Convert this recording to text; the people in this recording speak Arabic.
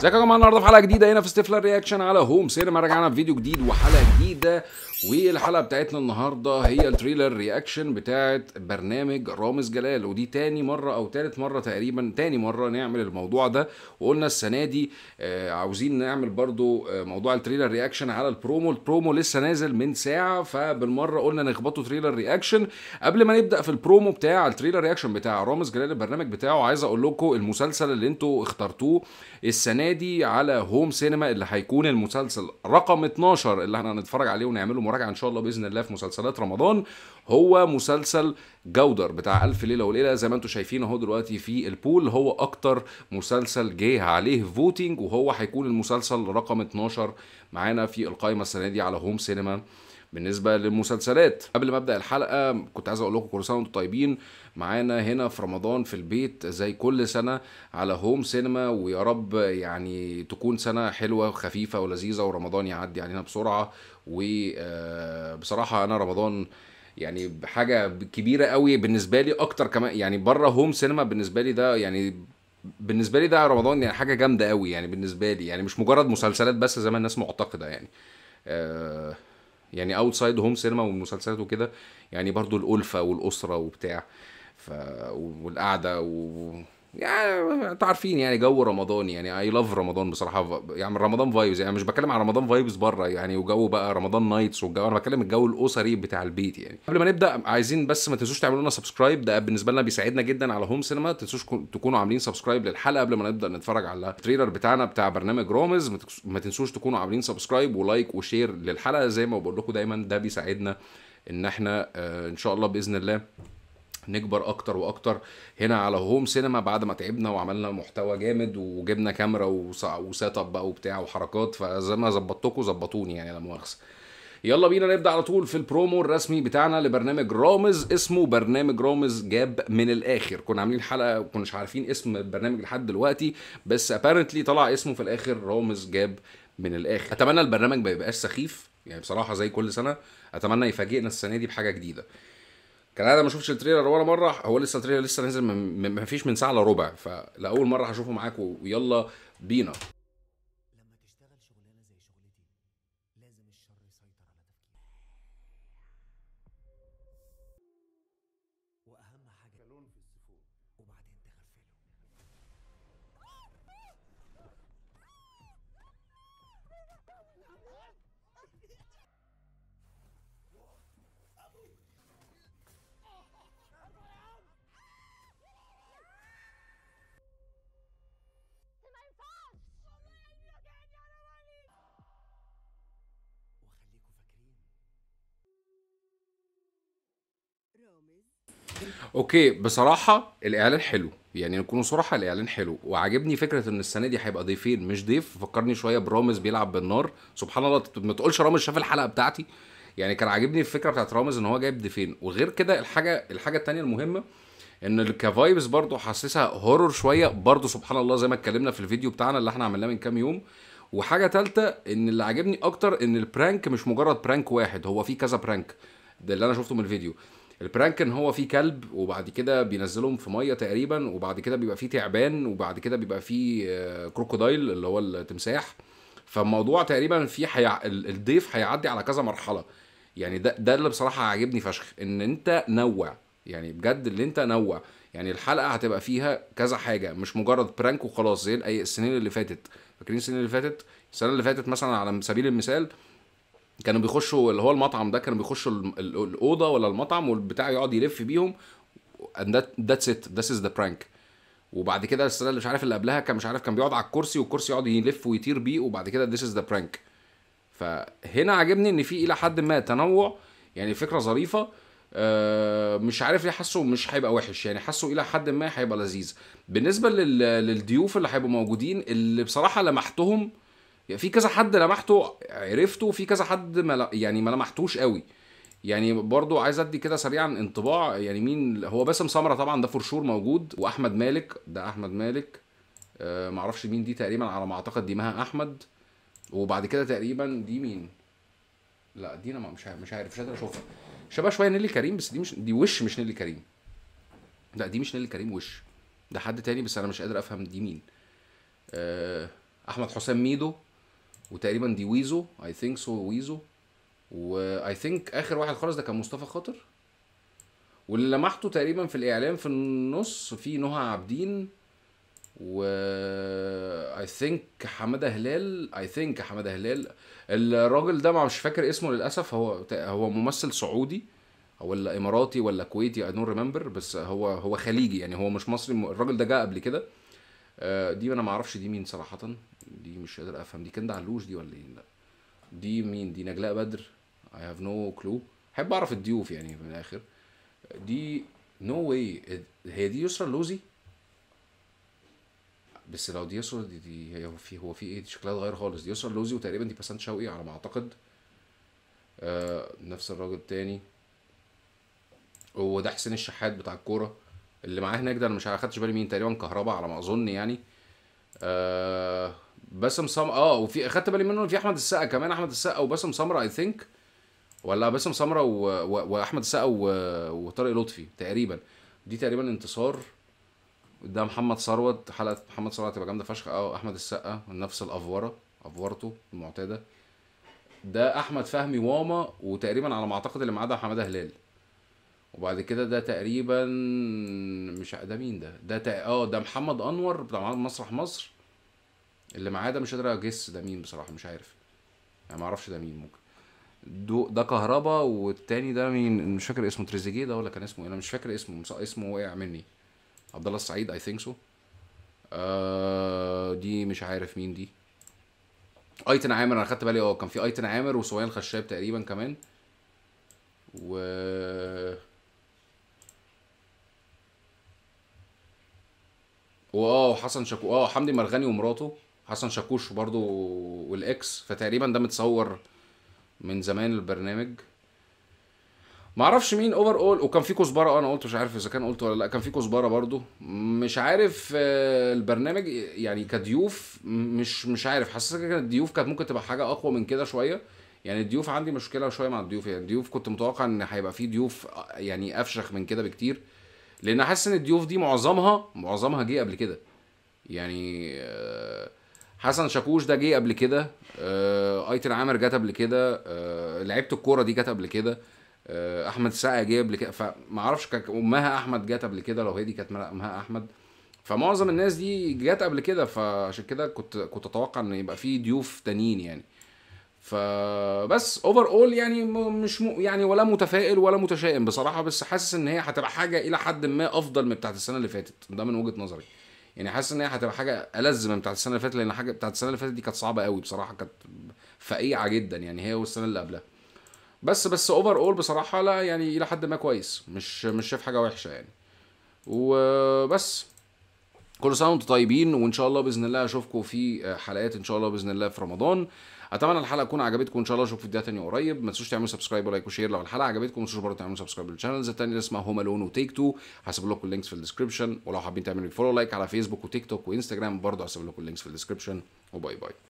ازيكم يا جماعه النهارده في حلقه جديده هنا في ستيفلر رياكشن على هوم سينما رجعنا في فيديو جديد وحلقه جديده والحلقه بتاعتنا النهارده هي التريلر رياكشن بتاعت برنامج رامز جلال ودي تاني مره او تالت مره تقريبا تاني مره نعمل الموضوع ده وقلنا السنه دي آه، عاوزين نعمل برضو آه، موضوع التريلر رياكشن على البرومو البرومو لسه نازل من ساعه فبالمره قلنا نخبطه تريلر رياكشن قبل ما نبدا في البرومو بتاع التريلر رياكشن بتاع رامز جلال البرنامج بتاعه عايز اقول لكم المسلسل اللي انتوا اخترتوه السنه دي على هوم سينما اللي هيكون المسلسل رقم 12 اللي احنا هنتفرج عليه ونعمله المراجعه ان شاء الله باذن الله في مسلسلات رمضان هو مسلسل جودر بتاع الف ليله وليله زي ما انتم شايفين اهو دلوقتي في البول هو اكتر مسلسل جه عليه فوتينج وهو هيكون المسلسل رقم 12 معانا في القائمه السنه دي على هوم سينما بالنسبه للمسلسلات قبل ما ابدا الحلقه كنت عايز اقول لكم كل سنه وانتم طيبين معانا هنا في رمضان في البيت زي كل سنه على هوم سينما ويا رب يعني تكون سنه حلوه وخفيفه ولذيذه ورمضان يعدي علينا بسرعه وبصراحه آه، انا رمضان يعني حاجه كبيره قوي بالنسبه لي اكتر كمان يعني بره هوم سينما بالنسبه لي ده يعني بالنسبه لي ده رمضان يعني حاجه جامده قوي يعني بالنسبه لي يعني مش مجرد مسلسلات بس زي ما الناس معتقده يعني أه يعني اوتسايد هوم سينما والمسلسلات وكده يعني برضو الالفه والاسره وبتاع ف والقعده و... يعني انتوا عارفين يعني جو رمضان يعني اي لاف رمضان بصراحه يعني رمضان فايبز يعني مش بتكلم على رمضان فايبز بره يعني وجو بقى رمضان نايتس والجو انا بتكلم الجو الاسري بتاع البيت يعني قبل ما نبدا عايزين بس ما تنسوش تعملوا لنا سبسكرايب ده بالنسبه لنا بيساعدنا جدا على هوم سينما ما تنسوش تكونوا عاملين سبسكرايب للحلقه قبل ما نبدا نتفرج على التريلر بتاعنا بتاع برنامج رامز ما تنسوش تكونوا عاملين سبسكرايب ولايك وشير للحلقه زي ما بقول لكم دايما ده بيساعدنا ان احنا آه، ان شاء الله باذن الله نكبر اكتر واكتر هنا على هوم سينما بعد ما تعبنا وعملنا محتوى جامد وجبنا كاميرا وسيت اب بقى وبتاع وحركات فزي ما ظبطتكم ظبطوني يعني لا مؤاخذه يلا بينا نبدا على طول في البرومو الرسمي بتاعنا لبرنامج رامز اسمه برنامج رامز جاب من الاخر كنا عاملين حلقه وكناش عارفين اسم البرنامج لحد دلوقتي بس ابارنتلي طلع اسمه في الاخر رامز جاب من الاخر اتمنى البرنامج ما يبقاش سخيف يعني بصراحه زي كل سنه اتمنى يفاجئنا السنه دي بحاجه جديده كان انا ما شفتش التريلر ولا مره هو لسه التريلر لسه نازل ما فيش من ساعه الا ربع فلاول مره هشوفه معاك ويلا بينا وأهم حاجة في وبعدين اوكي بصراحه الاعلان حلو يعني نكون صراحه الاعلان حلو وعاجبني فكره ان السنه دي هيبقى ضيفين مش ضيف فكرني شويه برامز بيلعب بالنار سبحان الله ما تقولش رامز شاف الحلقه بتاعتي يعني كان عاجبني الفكره بتاعت رامز ان هو جايب ضيفين وغير كده الحاجه الحاجه الثانيه المهمه ان كفايبس برضو حاسسها هورور شويه برضو سبحان الله زي ما اتكلمنا في الفيديو بتاعنا اللي احنا عملناه من كام يوم وحاجه ثالثه ان اللي عاجبني اكتر ان البرانك مش مجرد برانك واحد هو في كذا برانك ده اللي انا شفته من الفيديو البرانك ان هو في كلب وبعد كده بينزلهم في ميه تقريبا وبعد كده بيبقى فيه تعبان وبعد كده بيبقى فيه كروكودايل آه، اللي هو التمساح فالموضوع تقريبا في حي... الضيف هيعدي على كذا مرحله يعني ده ده اللي بصراحه عاجبني فشخ ان انت نوع يعني بجد اللي انت نوع يعني الحلقه هتبقى فيها كذا حاجه مش مجرد برانك وخلاص زي اي السنين اللي فاتت فاكرين السنين اللي فاتت السنه اللي فاتت مثلا على سبيل المثال كانوا بيخشوا اللي هو المطعم ده كانوا بيخشوا الاوضه ولا المطعم والبتاع يقعد يلف بيهم ذاتس ات that's از ذا برانك وبعد كده السنه اللي مش عارف اللي قبلها كان مش عارف كان بيقعد على الكرسي والكرسي يقعد يلف ويطير بيه وبعد كده ذس از ذا برانك فهنا عجبني ان في الى حد ما تنوع يعني فكره ظريفه أه مش عارف ليه حاسه مش هيبقى وحش يعني حاسه الى حد ما هيبقى لذيذ بالنسبه للضيوف اللي هيبقوا موجودين اللي بصراحه لمحتهم يعني في كذا حد لمحته عرفته وفي كذا حد ما يعني ما لمحتوش قوي يعني برضو عايز ادي كده سريعا انطباع يعني مين هو باسم سمره طبعا ده فور موجود واحمد مالك ده احمد مالك آه معرفش مين دي تقريبا على ما اعتقد دي مها احمد وبعد كده تقريبا دي مين لا دي انا مش عارف مش عارف مش قادر اشوفها شبه شويه نيلي كريم بس دي مش دي وش مش نيلي كريم لا دي مش نيلي كريم وش ده حد تاني بس انا مش قادر افهم دي مين آه احمد حسام ميدو وتقريبا دي ويزو اي ثينك سو ويزو واي ثينك اخر واحد خالص ده كان مصطفى خاطر واللي لمحته تقريبا في الاعلام في النص في نهى عابدين و اي ثينك حماده هلال اي ثينك حماده هلال الراجل ده مش فاكر اسمه للاسف هو هو ممثل سعودي ولا اماراتي ولا كويتي اي دونت ريمبر بس هو هو خليجي يعني هو مش مصري الراجل ده جه قبل كده آه، دي انا ما اعرفش دي مين صراحه دي مش قادر افهم دي كندة علوش دي ولا ايه لا دي مين دي نجلاء بدر اي هاف نو كلو احب اعرف الضيوف يعني من الاخر دي نو no واي هي دي يسرا اللوزي بس لو دي يسرا دي, دي هي هو في هو في ايه دي شكلها اتغير خالص دي يسرا اللوزي وتقريبا دي بسنت شوقي على ما اعتقد آه نفس الراجل تاني هو ده حسين الشحات بتاع الكوره اللي معاه هناك ده انا مش خدتش بالي مين تقريبا كهربا على ما اظن يعني آه باسم سمرة اه وفي خدت بالي منه في احمد السقا كمان احمد السقا وباسم سمرة اي ثينك ولا باسم سمرة و... و... واحمد السقا و... وطارق لطفي تقريبا دي تقريبا انتصار ده محمد ثروت حلقه محمد ثروت هتبقى جامده فشخ اه احمد السقا نفس الافوره افورته المعتاده ده احمد فهمي واما وتقريبا على ما اعتقد اللي معاه حماده هلال وبعد كده ده تقريبا مش ده مين ده ده اه ده محمد انور بتاع مسرح مصر اللي معاه ده مش قادر اجس ده مين بصراحه مش عارف انا يعني ما اعرفش ده مين ممكن دو ده كهربا والتاني ده مين مش فاكر اسمه تريزيجيه ده ولا كان اسمه إيه؟ انا مش فاكر اسمه اسمه وقع مني عبد الله السعيد اي ثينك سو دي مش عارف مين دي ايتن عامر انا خدت بالي اه كان في ايتن عامر وسويان خشاب تقريبا كمان و واه حسن شكو اه حمدي مرغني ومراته حسن شاكوش برضو والاكس فتقريبا ده متصور من زمان البرنامج معرفش مين اوفر اول وكان في كزبره انا قلت مش عارف اذا كان قلت ولا لا كان في كزبره برضو مش عارف آه، البرنامج يعني كضيوف مش مش عارف حاسس ان الضيوف كانت ممكن تبقى حاجه اقوى من كده شويه يعني الضيوف عندي مشكله شويه مع الضيوف يعني الضيوف كنت متوقع ان هيبقى في ضيوف آه، يعني افشخ من كده بكتير لان حاسس ان الضيوف دي معظمها معظمها جه قبل كده يعني آه حسن شاكوش ده جه قبل كده آه ايتن عامر جت قبل كده آه لعيبه الكوره دي جت قبل كده آه احمد السقا جه قبل كده فما اعرفش امها احمد جت قبل كده لو هي دي كانت امها احمد فمعظم الناس دي جت قبل كده فعشان كده كنت كنت اتوقع ان يبقى في ضيوف تانيين يعني فبس اوفر اول يعني مش م... يعني ولا متفائل ولا متشائم بصراحه بس حاسس ان هي هتبقى حاجه الى حد ما افضل من بتاعت السنه اللي فاتت ده من وجهه نظري يعني حاسس ان هي هتبقى حاجه ألذ من بتاعت السنه اللي فاتت لان حاجه بتاعت السنه اللي فاتت دي كانت صعبه قوي بصراحه كانت فقيعه جدا يعني هي والسنه اللي قبلها بس بس اوفر اول بصراحه لا يعني الى حد ما كويس مش مش شايف حاجه وحشه يعني وبس كل سنه وانتم طيبين وان شاء الله باذن الله اشوفكم في آه، حلقات ان شاء الله باذن الله في رمضان اتمنى الحلقه تكون عجبتكم ان شاء الله اشوفكم في فيديوهات ثانيه قريب ما تنسوش تعملوا سبسكرايب ولايك وشير لو الحلقه عجبتكم ما تنسوش برضه تعملوا سبسكرايب للشانلز الثانيه اللي اسمها هوم الون وتيك تو هسيب لكم اللينكس في الديسكربشن ولو حابين تعملوا فولو لايك على فيسبوك وتيك توك وانستجرام برضه هسيب لكم اللينكس في الديسكربشن وباي باي